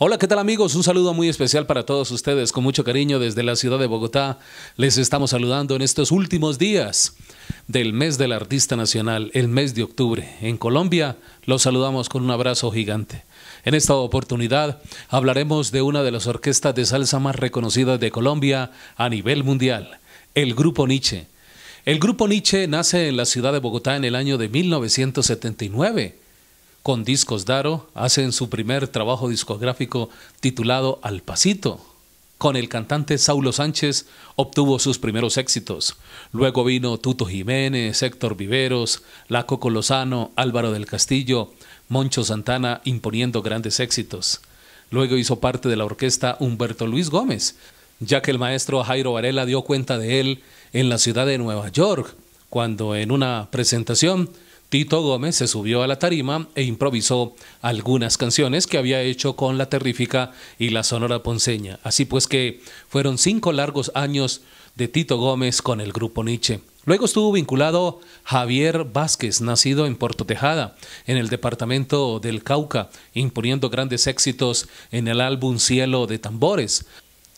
Hola, ¿qué tal amigos? Un saludo muy especial para todos ustedes. Con mucho cariño desde la ciudad de Bogotá les estamos saludando en estos últimos días del mes del artista nacional, el mes de octubre. En Colombia los saludamos con un abrazo gigante. En esta oportunidad hablaremos de una de las orquestas de salsa más reconocidas de Colombia a nivel mundial, el Grupo Nietzsche. El Grupo Nietzsche nace en la ciudad de Bogotá en el año de 1979 con Discos Daro hacen su primer trabajo discográfico titulado Al Pasito. Con el cantante Saulo Sánchez obtuvo sus primeros éxitos. Luego vino Tuto Jiménez, Héctor Viveros, Laco Colosano, Álvaro del Castillo, Moncho Santana imponiendo grandes éxitos. Luego hizo parte de la orquesta Humberto Luis Gómez, ya que el maestro Jairo Varela dio cuenta de él en la ciudad de Nueva York, cuando en una presentación Tito Gómez se subió a la tarima e improvisó algunas canciones que había hecho con La Terrífica y La Sonora Ponceña. Así pues que fueron cinco largos años de Tito Gómez con el grupo Nietzsche. Luego estuvo vinculado Javier Vázquez, nacido en Puerto Tejada, en el departamento del Cauca, imponiendo grandes éxitos en el álbum Cielo de Tambores,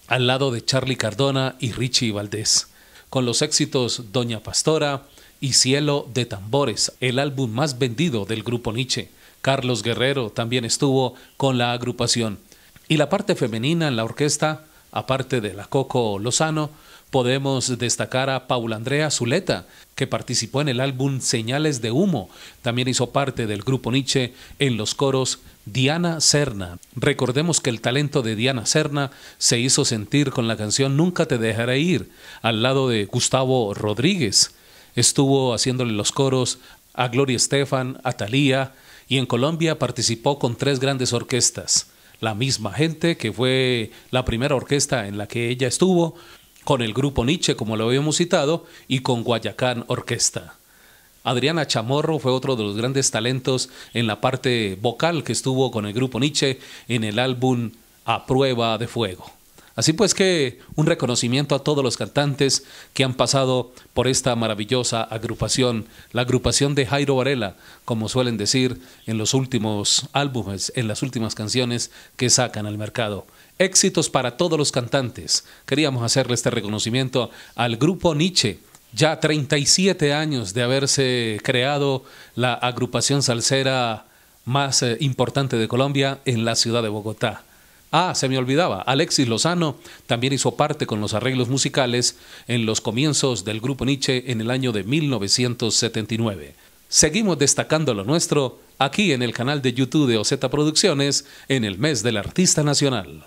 al lado de Charlie Cardona y Richie Valdés. Con los éxitos Doña Pastora, y Cielo de Tambores, el álbum más vendido del grupo Nietzsche. Carlos Guerrero también estuvo con la agrupación. Y la parte femenina en la orquesta, aparte de la Coco Lozano, podemos destacar a Paula Andrea Zuleta, que participó en el álbum Señales de Humo. También hizo parte del grupo Nietzsche en los coros Diana Serna. Recordemos que el talento de Diana Serna se hizo sentir con la canción Nunca te dejaré ir, al lado de Gustavo Rodríguez estuvo haciéndole los coros a Gloria Estefan, a Thalía, y en Colombia participó con tres grandes orquestas. La misma gente que fue la primera orquesta en la que ella estuvo, con el grupo Nietzsche, como lo habíamos citado, y con Guayacán Orquesta. Adriana Chamorro fue otro de los grandes talentos en la parte vocal que estuvo con el grupo Nietzsche en el álbum A Prueba de Fuego. Así pues que un reconocimiento a todos los cantantes que han pasado por esta maravillosa agrupación, la agrupación de Jairo Varela, como suelen decir en los últimos álbumes, en las últimas canciones que sacan al mercado. Éxitos para todos los cantantes. Queríamos hacerle este reconocimiento al grupo Nietzsche, ya 37 años de haberse creado la agrupación salsera más eh, importante de Colombia en la ciudad de Bogotá. Ah, se me olvidaba, Alexis Lozano también hizo parte con los arreglos musicales en los comienzos del grupo Nietzsche en el año de 1979. Seguimos destacando lo nuestro aquí en el canal de YouTube de Oceta Producciones en el mes del Artista Nacional.